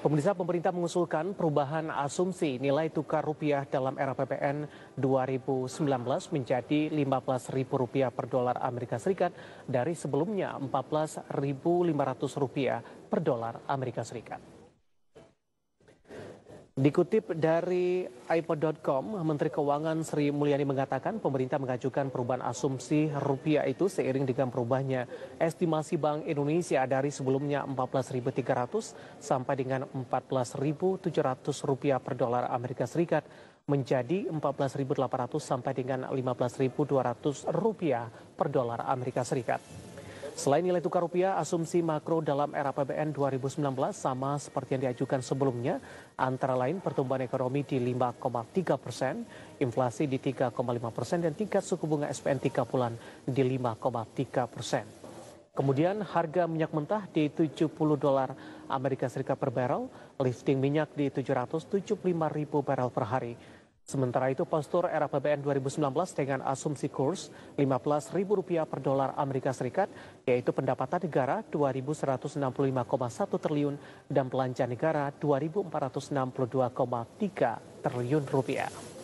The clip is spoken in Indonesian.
Pemirsa pemerintah mengusulkan perubahan asumsi nilai tukar rupiah dalam era PPN 2019 menjadi Rp15.000 per dolar Amerika Serikat dari sebelumnya Rp14.500 per dolar Amerika Serikat. Dikutip dari iPod.com, Menteri Keuangan Sri Mulyani mengatakan pemerintah mengajukan perubahan asumsi rupiah itu seiring dengan perubahnya estimasi Bank Indonesia dari sebelumnya 14.300 sampai dengan 14.700 rupiah per dolar Amerika Serikat menjadi 14.800 sampai dengan 15.200 rupiah per dolar Amerika Serikat. Selain nilai tukar rupiah, asumsi makro dalam era PBN 2019 sama seperti yang diajukan sebelumnya, antara lain pertumbuhan ekonomi di 5,3 persen, inflasi di 3,5 persen, dan tingkat suku bunga SPN 3 bulan di 5,3 persen. Kemudian harga minyak mentah di 70 dolar Amerika Serikat per barrel, lifting minyak di 775 ribu barrel per hari. Sementara itu, postur era RAPBN 2019 dengan asumsi kurs Rp15.000 per dolar Amerika Serikat, yaitu pendapatan negara 2.165,1 triliun dan belanja negara 2.462,3 triliun rupiah.